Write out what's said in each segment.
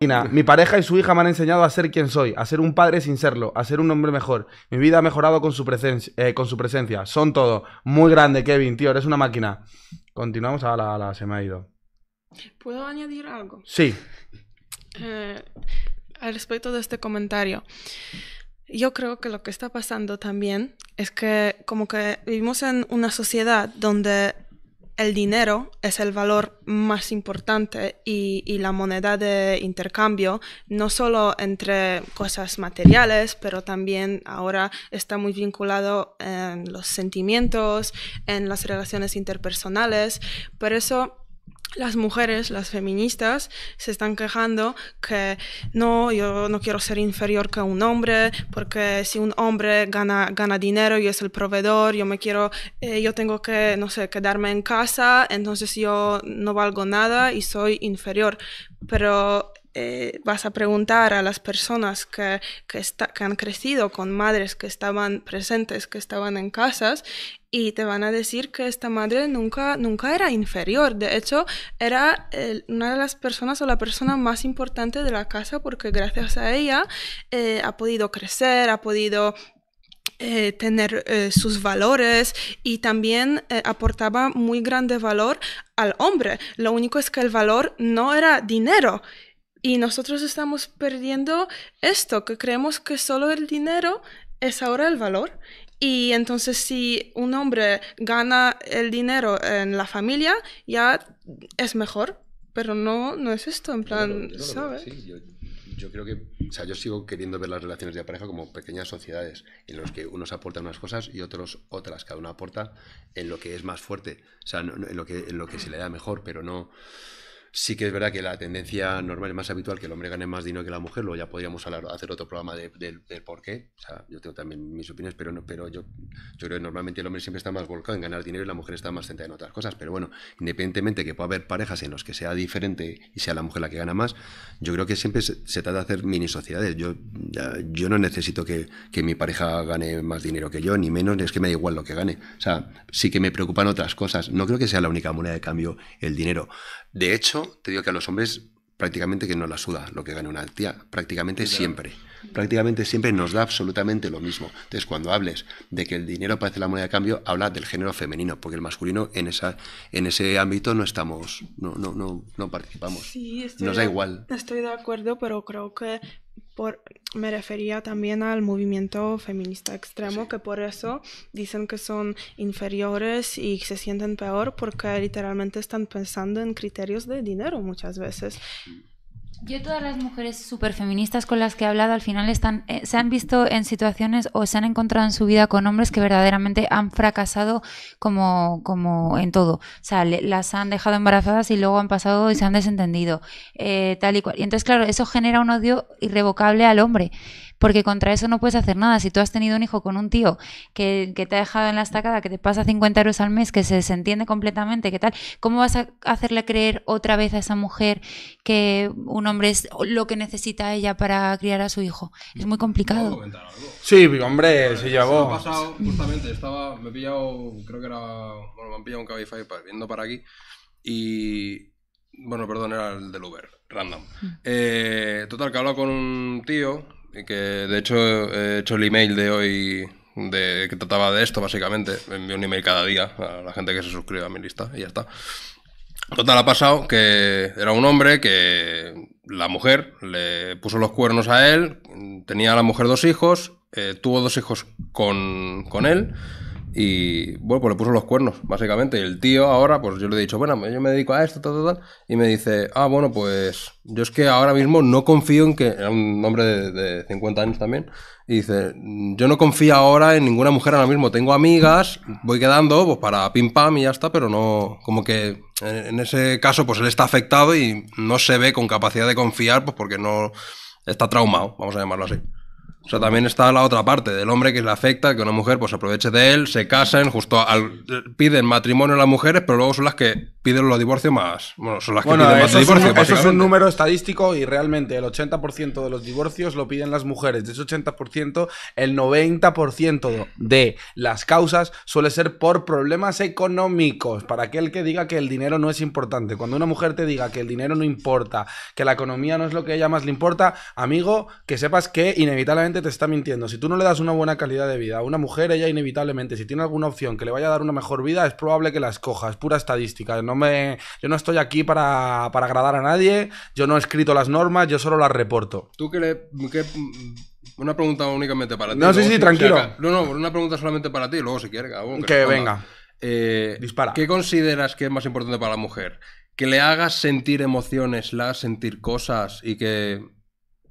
Mi pareja y su hija me han enseñado a ser quien soy, a ser un padre sin serlo, a ser un hombre mejor. Mi vida ha mejorado con su, presencia, eh, con su presencia. Son todo. Muy grande, Kevin, tío, eres una máquina. Continuamos. a la, la se me ha ido. ¿Puedo añadir algo? Sí. Eh, al respecto de este comentario. Yo creo que lo que está pasando también es que como que vivimos en una sociedad donde el dinero es el valor más importante y, la moneda de intercambio, no solo entre cosas materiales, pero también ahora está muy vinculado en los sentimientos, en las relaciones interpersonales. Por eso las mujeres, las feministas, se están quejando que no, yo no quiero ser inferior que un hombre, porque si un hombre gana, gana dinero y es el proveedor, yo me quiero, eh, yo tengo que, no sé, quedarme en casa, entonces yo no valgo nada y soy inferior. Pero eh, vas a preguntar a las personas que, que, han crecido con madres que estaban presentes, que estaban en casas, y te van a decir que esta madre nunca, nunca era inferior. De hecho, era una de las personas o la persona más importante de la casa porque gracias a ella eh, ha podido crecer, ha podido... Eh, tener sus valores y también aportaba muy grande valor al hombre. Lo único es que el valor no era dinero, y nosotros estamos perdiendo esto, que creemos que solo el dinero es ahora el valor. Y entonces si un hombre gana el dinero en la familia, ya es mejor. Pero no, no es esto, en plan, yo ¿sabes? yo, creo que, o sea, yo sigo queriendo ver las relaciones de pareja como pequeñas sociedades en las que unos aportan unas cosas y otros otras. Cada uno aporta en lo que es más fuerte, o sea, en lo que, en lo que se le da mejor, pero no... Sí que es verdad que la tendencia normal es más habitual que el hombre gane más dinero que la mujer, luego ya podríamos hablar, hacer otro programa del por qué. sea, yo tengo también mis opiniones, pero, pero yo, yo creo que normalmente el hombre siempre está más volcado en ganar dinero y la mujer está más centrada en otras cosas. Pero bueno, independientemente que pueda haber parejas en los que sea diferente y sea la mujer la que gana más, yo creo que siempre se, se trata de hacer mini sociedades. Yo, yo no necesito que, que mi pareja gane más dinero que yo, ni menos, es que me da igual lo que gane. O sea, sí que me preocupan otras cosas. No creo que sea la única moneda de cambio el dinero. De hecho, te digo que a los hombres prácticamente que no la suda lo que gana una tía, prácticamente siempre. Prácticamente siempre nos da absolutamente lo mismo. Entonces, cuando hables de que el dinero parece la moneda de cambio, habla del género femenino, porque el masculino en esa en ese ámbito no estamos, no no no, no participamos. Sí, nos da igual. Estoy de acuerdo, pero creo que me refería también al movimiento feminista extremo, que por eso dicen que son inferiores y se sienten peor porque literalmente están pensando en criterios de dinero muchas veces. Mm. Yo todas las mujeres súper feministas con las que he hablado al final están, eh, se han visto en situaciones o se han encontrado en su vida con hombres que verdaderamente han fracasado como, como en todo. O sea, las han dejado embarazadas y luego han pasado y se han desentendido. Eh, tal y cual. Y entonces, claro, eso genera un odio irrevocable al hombre porque contra eso no puedes hacer nada. Si tú has tenido un hijo con un tío que, te ha dejado en la estacada, que te pasa 50 euros al mes, que se desentiende completamente, ¿qué tal? ¿Cómo vas a hacerle creer otra vez a esa mujer que un hombre es lo que necesita ella para criar a su hijo? Es muy complicado. ¿Puedo algo? Sí, hombre, se llevó. pasado, justamente, estaba, me he pillado, creo que era, bueno, me han pillado un Cabify viendo para aquí y bueno, perdón, era el del Uber, random. Mm. Eh, total, que hablo con un tío que de hecho he hecho el email de hoy de, que trataba de esto, básicamente. Envío un email cada día a la gente que se suscribe a mi lista y ya está. Total, ha pasado que era un hombre que la mujer le puso los cuernos a él, tenía a la mujer dos hijos, eh, tuvo dos hijos con, con él y bueno, pues le puso los cuernos, básicamente. el tío ahora, pues yo le he dicho, bueno, yo me dedico a esto, tal, tal, Y me dice, ah, bueno, pues yo es que ahora mismo no confío en que. un hombre de, de 50 años también. Y dice, yo no confío ahora en ninguna mujer ahora mismo. Tengo amigas, voy quedando, pues para pim pam y ya está, pero no. Como que en ese caso, pues él está afectado y no se ve con capacidad de confiar, pues porque no. Está traumado, vamos a llamarlo así. O sea, también está la otra parte del hombre que le afecta, que una mujer pues aproveche de él, se casen, justo al, piden matrimonio a las mujeres, pero luego son las que piden los divorcios más. Bueno, son las que Eso es un número estadístico y realmente el 80% de los divorcios lo piden las mujeres. De ese 80%, el 90% de las causas suele ser por problemas económicos. Para aquel que diga que el dinero no es importante. Cuando una mujer te diga que el dinero no importa, que la economía no es lo que a ella más le importa, amigo, que sepas que inevitablemente te está mintiendo. Si tú no le das una buena calidad de vida a una mujer, ella inevitablemente, si tiene alguna opción que le vaya a dar una mejor vida, es probable que la escoja. Es pura estadística. No yo no estoy aquí para, agradar a nadie, yo no he escrito las normas, yo solo las reporto. ¿Tú qué le, mm, una pregunta únicamente para ti. No, sí, sí, tranquilo. no, no, una pregunta solamente para ti, luego si quieres. Cabrón, que, venga. Eh, Dispara. ¿Qué consideras que es más importante para la mujer? Que le hagas sentir emociones, la sentir cosas y que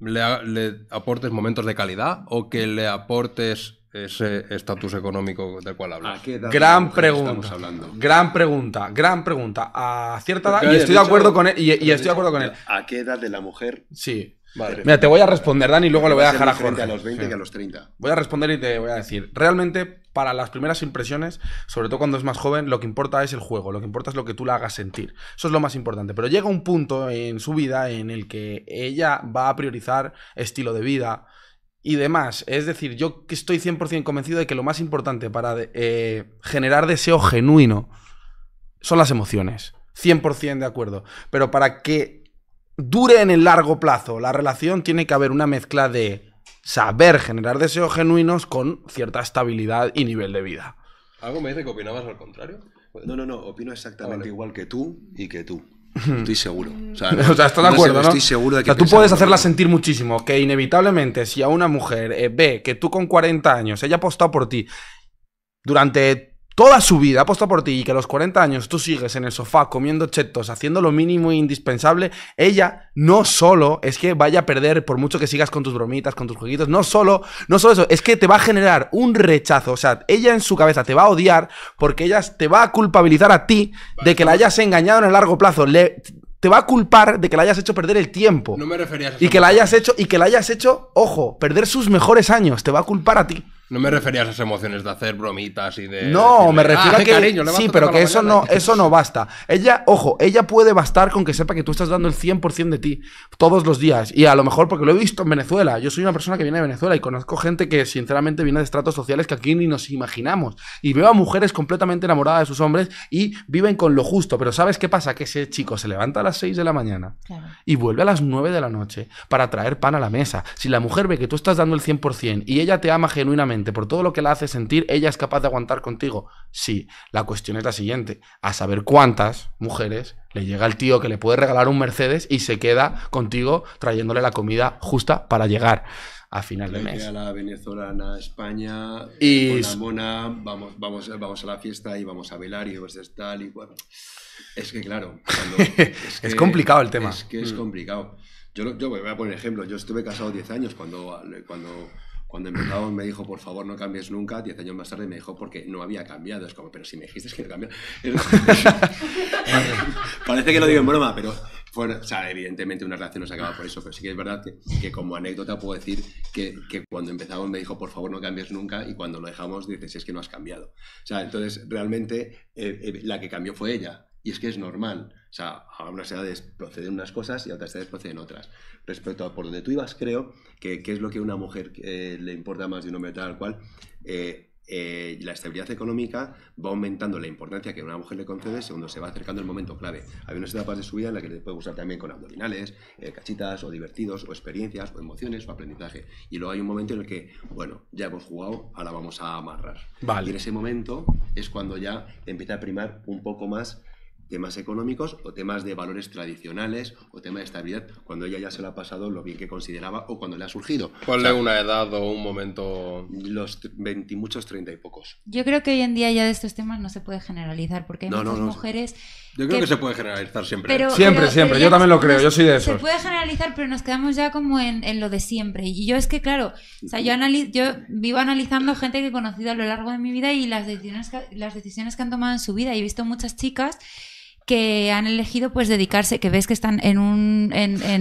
le aportes momentos de calidad o que le aportes ese estatus económico del cual hablas. Gran pregunta. Gran pregunta, gran pregunta. A cierta edad, y estoy de acuerdo con él. Y, estoy de acuerdo con él. ¿A qué edad de la mujer? Sí. Mira, te voy a responder, Dani, y luego lo voy a dejar a Jorge. A los 20 a los 30. Voy a responder y te voy a decir. Realmente, para las primeras impresiones, sobre todo cuando es más joven, lo que importa es el juego, lo que importa es lo que tú la hagas sentir. Eso es lo más importante. Pero llega un punto en su vida en el que ella va a priorizar estilo de vida, y demás. Es decir, yo estoy 100% convencido de que lo más importante para eh, generar deseo genuino son las emociones. 100% de acuerdo. Pero para que dure en el largo plazo la relación, tiene que haber una mezcla de saber generar deseos genuinos con cierta estabilidad y nivel de vida. ¿Algo me dice que opinabas al contrario? No, no, no, opino exactamente igual que tú y que tú. Estoy seguro. O sea, estás de acuerdo, no, Estoy seguro de que. tú puedes hacerla sentir muchísimo. Que inevitablemente, si a una mujer eh, ve que tú con 40 años, ella ha apostado por ti durante toda su vida ha por ti y que a los 40 años tú sigues en el sofá comiendo chetos, haciendo lo mínimo e indispensable, ella no solo es que vaya a perder por mucho que sigas con tus bromitas, con tus jueguitos, no solo, no solo eso, es que te va a generar un rechazo, o sea, ella en su cabeza te va a odiar porque ella te va a culpabilizar a ti de que la hayas engañado en el largo plazo, te va a culpar de que la hayas hecho perder el tiempo. No me refería a eso. Y que la hayas hecho y que la hayas hecho, ojo, perder sus mejores años, te va a culpar a ti. No me refería a esas emociones de hacer bromitas y de. No, me refiero ah, a que. Cariño, sí, pero que eso no, eso no basta. Ella, ojo, ella puede bastar con que sepa que tú estás dando el 100% de ti todos los días. Y a lo mejor, porque lo he visto en Venezuela. Yo soy una persona que viene de Venezuela y conozco gente que, sinceramente, viene de estratos sociales que aquí ni nos imaginamos. Y veo a mujeres completamente enamoradas de sus hombres y viven con lo justo. Pero ¿sabes qué pasa? Que ese chico se levanta a las 6 de la mañana y vuelve a las 9 de la noche para traer pan a la mesa. Si la mujer ve que tú estás dando el 100% y ella te ama genuinamente, por todo lo que la hace sentir, ella es capaz de aguantar contigo. Sí, la cuestión es la siguiente, a saber cuántas mujeres le llega el tío que le puede regalar un Mercedes y se queda contigo trayéndole la comida justa para llegar a final de mes. A la venezolana, España, y... Eh, vamos, vamos, vamos a la fiesta y vamos a velar y tal y cual. Es que claro, es, complicado el tema. Es que es mm. complicado. Yo, yo voy a poner ejemplo, yo estuve casado 10 años cuando, cuando cuando empezamos me dijo, por favor, no cambies nunca. Diez años más tarde me dijo, porque no había cambiado. Es como, pero si me dijiste que no cambiaba. Parece que lo digo en broma, pero bueno, o sea, evidentemente una relación no se acaba por eso, pero sí que es verdad que, como anécdota puedo decir que, cuando empezamos me dijo, por favor, no cambies nunca, y cuando lo dejamos dices, es que no has cambiado. O sea, entonces realmente eh, eh, la que cambió fue ella. Y es que es normal. O sea, a unas edades proceden unas cosas y a otras edades proceden otras. Respecto a por donde tú ibas, creo que qué es lo que a una mujer eh, le importa más de un hombre tal cual. Eh, eh, la estabilidad económica va aumentando la importancia que una mujer le concede según se va acercando el momento clave. Hay unas etapas de su vida en las que le puede gustar también con abdominales, cachitas, o divertidos, o experiencias, o emociones, o aprendizaje. Y luego hay un momento en el que, bueno, ya hemos jugado, ahora vamos a amarrar. Vale. Y en ese momento es cuando ya empieza a primar un poco más temas económicos o temas de valores tradicionales o temas de estabilidad, cuando ella ya se lo ha pasado lo bien que consideraba o cuando le ha surgido. ¿Cuál es una edad o un momento. Los 20 muchos, 30 y pocos. Yo creo que hoy en día ya de estos temas no se puede generalizar porque hay muchas mujeres. Yo creo que, se puede generalizar siempre. siempre, siempre. yo también lo creo, yo soy de eso. Se puede generalizar, pero nos quedamos ya como en, lo de siempre. Y yo es que, claro, yo, analiz, yo vivo analizando gente que he conocido a lo largo de mi vida y las decisiones las decisiones que han tomado en su vida. Y he visto muchas chicas que han elegido pues dedicarse, que ves que están en un,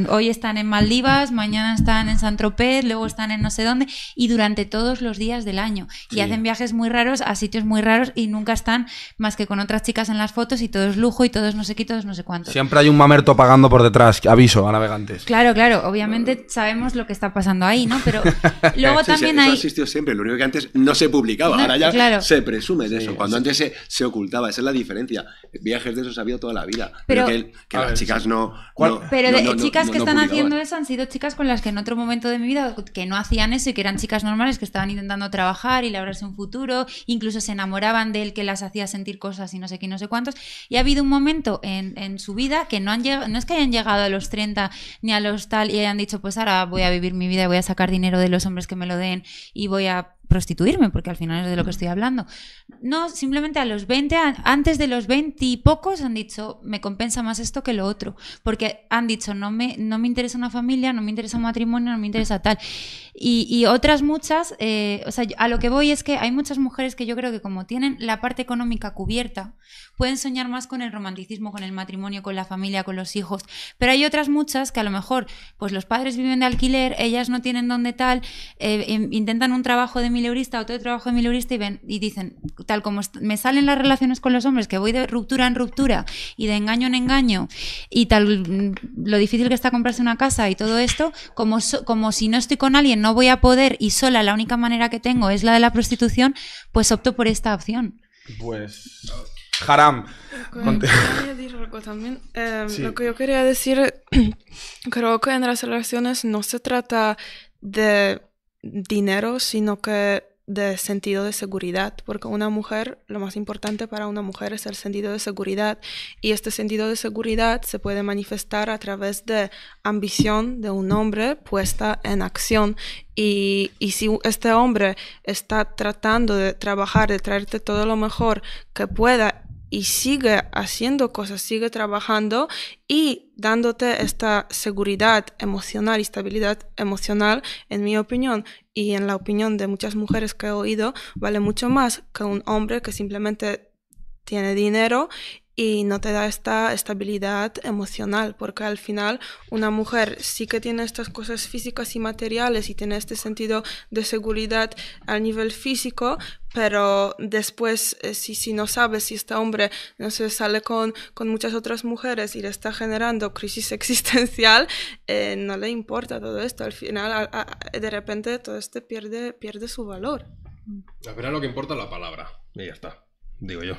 hoy están en Maldivas, mañana están en San Tropez, luego están en no sé dónde y durante todos los días del año. Y hacen viajes muy raros a sitios muy raros y nunca están más que con otras chicas en las fotos y todo es lujo y todos no sé qué, todos no sé cuánto. Siempre hay un mamerto pagando por detrás, aviso a navegantes. Claro, claro, obviamente sabemos lo que está pasando ahí, ¿no? Pero luego también ha existido siempre, lo único que antes no se publicaba, ahora ya se presume de eso, cuando antes se, se ocultaba, esa es la diferencia. Viajes de esos había toda la vida. Pero, que, las chicas no, pero chicas que están haciendo eso han sido chicas con las que en otro momento de mi vida que no hacían eso y que eran chicas normales que estaban intentando trabajar y labrarse un futuro, incluso se enamoraban de él que las hacía sentir cosas y no sé qué, no sé cuántos. Y ha habido un momento en, su vida que no han no es que hayan llegado a los 30 ni a los tal y hayan dicho, pues ahora voy a vivir mi vida, voy a sacar dinero de los hombres que me lo den y voy a prostituirme, porque al final es de lo que estoy hablando. No, simplemente a los 20, antes de los 20 y pocos han dicho, me compensa más esto que lo otro, porque han dicho, no me, no me interesa una familia, no me interesa un matrimonio, no me interesa tal. Y, otras muchas, eh, o sea, a lo que voy es que hay muchas mujeres que yo creo que como tienen la parte económica cubierta, pueden soñar más con el romanticismo, con el matrimonio, con la familia, con los hijos, pero hay otras muchas que a lo mejor, pues los padres viven de alquiler, ellas no tienen dónde tal, eh, em, intentan un trabajo de o otro de trabajo de mi y, y dicen, tal como me salen las relaciones con los hombres, que voy de ruptura en ruptura y de engaño en engaño y tal lo difícil que está comprarse una casa y todo esto, como, como si no estoy con alguien no voy a poder y sola la única manera que tengo es la de la prostitución, pues opto por esta opción. Pues... Haram. Lo que yo quería decir, em, creo que en las relaciones no se trata de dinero, sino que de sentido de seguridad, porque una mujer, lo más importante para una mujer es el sentido de seguridad y este sentido de seguridad se puede manifestar a través de ambición de un hombre puesta en acción y, y si este hombre está tratando de trabajar, de traerte todo lo mejor que pueda y sigue haciendo cosas, sigue trabajando y dándote esta seguridad emocional y estabilidad emocional, en mi opinión y en la opinión de muchas mujeres que he oído, vale mucho más que un hombre que simplemente tiene dinero y no te da esta estabilidad emocional, porque al final una mujer sí que tiene estas cosas físicas y materiales y tiene este sentido de seguridad a nivel físico, pero después eh, si, no sabes si este hombre no se sale con, con, muchas otras mujeres y le está generando crisis existencial, eh, no le importa todo esto, al final de repente todo este pierde, pierde su valor. Al final lo que importa es la palabra, y ya está, digo yo.